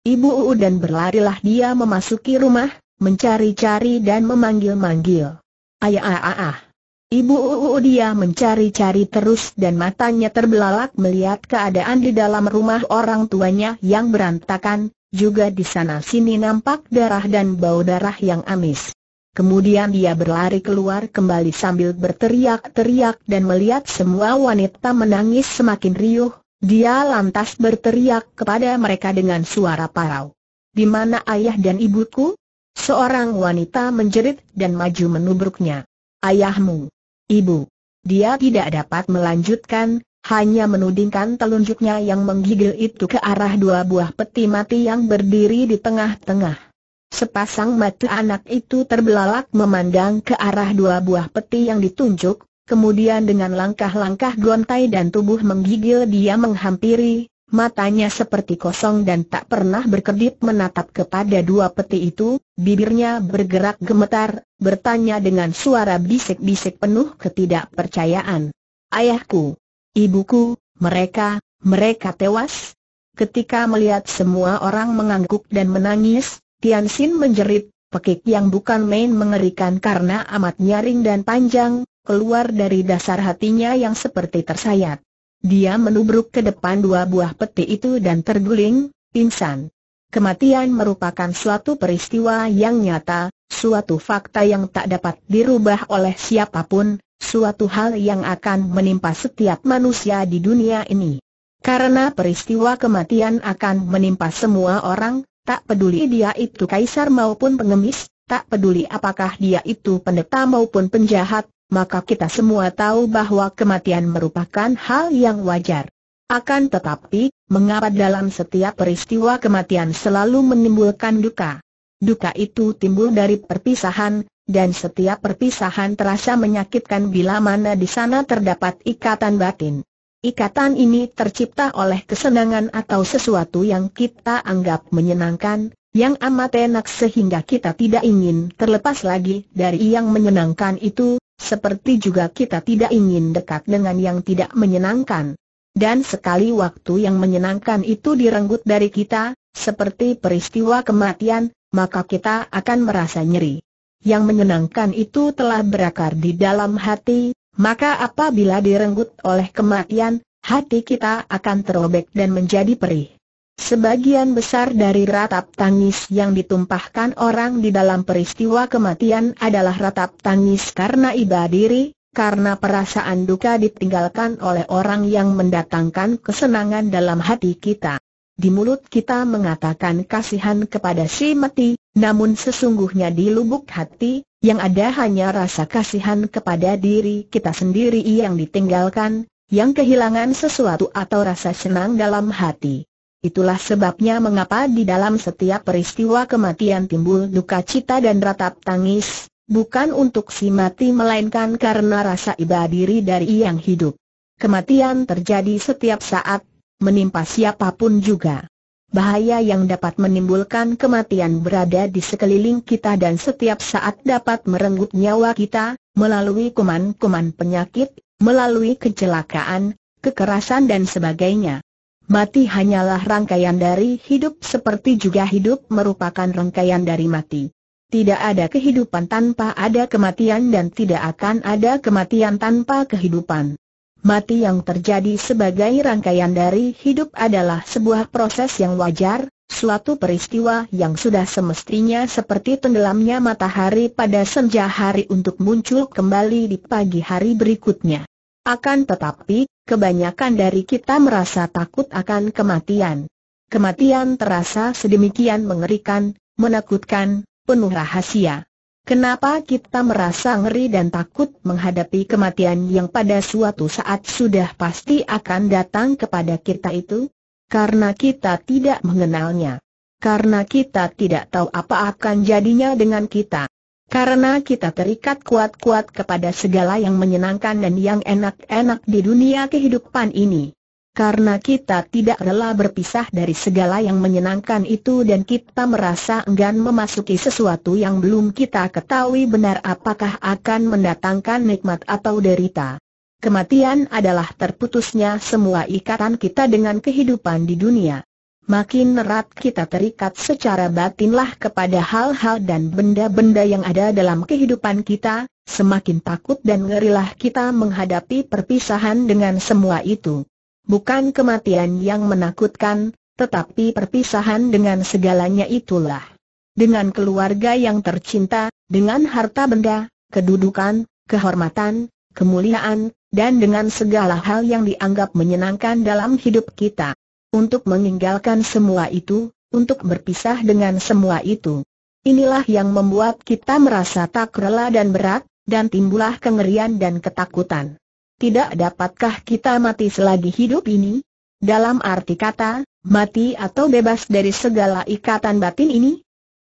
Ibu Uu dan berlarilah dia memasuki rumah, mencari-cari dan memanggil-manggil. Ayah ah, ah, ah. Ibu Uu dia mencari-cari terus dan matanya terbelalak melihat keadaan di dalam rumah orang tuanya yang berantakan, juga di sana sini nampak darah dan bau darah yang amis. Kemudian dia berlari keluar kembali sambil berteriak-teriak dan melihat semua wanita menangis semakin riuh, dia lantas berteriak kepada mereka dengan suara parau. Di mana ayah dan ibuku? Seorang wanita menjerit dan maju menubruknya. Ayahmu, ibu. Dia tidak dapat melanjutkan, hanya menudingkan telunjuknya yang menggigil itu ke arah dua buah peti mati yang berdiri di tengah-tengah. Sepasang mata anak itu terbelalak memandang ke arah dua buah peti yang ditunjuk, kemudian dengan langkah-langkah gontai dan tubuh menggigil dia menghampiri, matanya seperti kosong dan tak pernah berkedip menatap kepada dua peti itu, bibirnya bergerak gemetar, bertanya dengan suara bisik-bisik penuh ketidakpercayaan. Ayahku, ibuku, mereka, mereka tewas? Ketika melihat semua orang mengangguk dan menangis, Tian Xin menjerit, pekik yang bukan main mengerikan karena amat nyaring dan panjang, keluar dari dasar hatinya yang seperti tersayat. Dia menubruk ke depan dua buah peti itu dan terguling, pingsan. Kematian merupakan suatu peristiwa yang nyata, suatu fakta yang tak dapat dirubah oleh siapapun, suatu hal yang akan menimpa setiap manusia di dunia ini. Karena peristiwa kematian akan menimpa semua orang, Tak peduli dia itu kaisar maupun pengemis, tak peduli apakah dia itu pendeta maupun penjahat, maka kita semua tahu bahwa kematian merupakan hal yang wajar. Akan tetapi, mengapa dalam setiap peristiwa kematian selalu menimbulkan duka? Duka itu timbul dari perpisahan, dan setiap perpisahan terasa menyakitkan bila mana di sana terdapat ikatan batin. Ikatan ini tercipta oleh kesenangan atau sesuatu yang kita anggap menyenangkan, yang amat enak sehingga kita tidak ingin terlepas lagi dari yang menyenangkan itu, seperti juga kita tidak ingin dekat dengan yang tidak menyenangkan. Dan sekali waktu yang menyenangkan itu direnggut dari kita, seperti peristiwa kematian, maka kita akan merasa nyeri. Yang menyenangkan itu telah berakar di dalam hati, maka apabila direnggut oleh kematian, hati kita akan terobek dan menjadi perih. Sebagian besar dari ratap tangis yang ditumpahkan orang di dalam peristiwa kematian adalah ratap tangis karena iba diri, karena perasaan duka ditinggalkan oleh orang yang mendatangkan kesenangan dalam hati kita. Di mulut kita mengatakan kasihan kepada si mati, namun sesungguhnya di lubuk hati, yang ada hanya rasa kasihan kepada diri kita sendiri yang ditinggalkan, yang kehilangan sesuatu atau rasa senang dalam hati. Itulah sebabnya mengapa di dalam setiap peristiwa kematian timbul duka cita dan ratap tangis, bukan untuk si mati melainkan karena rasa iba diri dari yang hidup. Kematian terjadi setiap saat, menimpa siapapun juga bahaya yang dapat menimbulkan kematian berada di sekeliling kita dan setiap saat dapat merenggut nyawa kita, melalui kuman-kuman penyakit, melalui kecelakaan, kekerasan dan sebagainya. Mati hanyalah rangkaian dari hidup seperti juga hidup merupakan rangkaian dari mati. Tidak ada kehidupan tanpa ada kematian dan tidak akan ada kematian tanpa kehidupan. Mati yang terjadi sebagai rangkaian dari hidup adalah sebuah proses yang wajar, suatu peristiwa yang sudah semestinya seperti tenggelamnya matahari pada senja hari untuk muncul kembali di pagi hari berikutnya. Akan tetapi, kebanyakan dari kita merasa takut akan kematian. Kematian terasa sedemikian mengerikan, menakutkan, penuh rahasia. Kenapa kita merasa ngeri dan takut menghadapi kematian yang pada suatu saat sudah pasti akan datang kepada kita itu? Karena kita tidak mengenalnya. Karena kita tidak tahu apa akan jadinya dengan kita. Karena kita terikat kuat-kuat kepada segala yang menyenangkan dan yang enak-enak di dunia kehidupan ini karena kita tidak rela berpisah dari segala yang menyenangkan itu dan kita merasa enggan memasuki sesuatu yang belum kita ketahui benar apakah akan mendatangkan nikmat atau derita. Kematian adalah terputusnya semua ikatan kita dengan kehidupan di dunia. Makin erat kita terikat secara batinlah kepada hal-hal dan benda-benda yang ada dalam kehidupan kita, semakin takut dan ngerilah kita menghadapi perpisahan dengan semua itu. Bukan kematian yang menakutkan, tetapi perpisahan dengan segalanya itulah. Dengan keluarga yang tercinta, dengan harta benda, kedudukan, kehormatan, kemuliaan, dan dengan segala hal yang dianggap menyenangkan dalam hidup kita. Untuk meninggalkan semua itu, untuk berpisah dengan semua itu. Inilah yang membuat kita merasa tak rela dan berat, dan timbulah kengerian dan ketakutan tidak dapatkah kita mati selagi hidup ini? Dalam arti kata, mati atau bebas dari segala ikatan batin ini?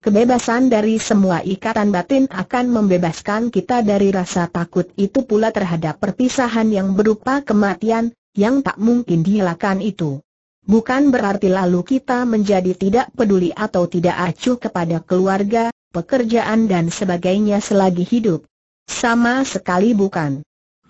Kebebasan dari semua ikatan batin akan membebaskan kita dari rasa takut itu pula terhadap perpisahan yang berupa kematian, yang tak mungkin dihilangkan itu. Bukan berarti lalu kita menjadi tidak peduli atau tidak acuh kepada keluarga, pekerjaan dan sebagainya selagi hidup. Sama sekali bukan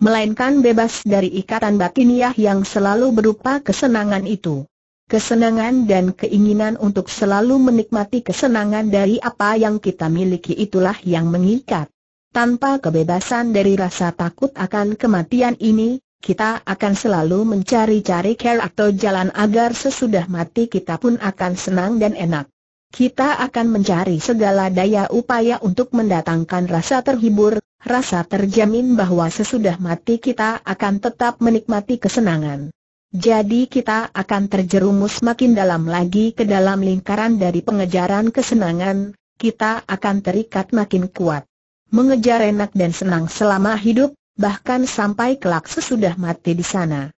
melainkan bebas dari ikatan batiniah yang selalu berupa kesenangan itu. Kesenangan dan keinginan untuk selalu menikmati kesenangan dari apa yang kita miliki itulah yang mengikat. Tanpa kebebasan dari rasa takut akan kematian ini, kita akan selalu mencari-cari care atau jalan agar sesudah mati kita pun akan senang dan enak. Kita akan mencari segala daya upaya untuk mendatangkan rasa terhibur, rasa terjamin bahwa sesudah mati kita akan tetap menikmati kesenangan. Jadi kita akan terjerumus makin dalam lagi ke dalam lingkaran dari pengejaran kesenangan, kita akan terikat makin kuat. Mengejar enak dan senang selama hidup, bahkan sampai kelak sesudah mati di sana.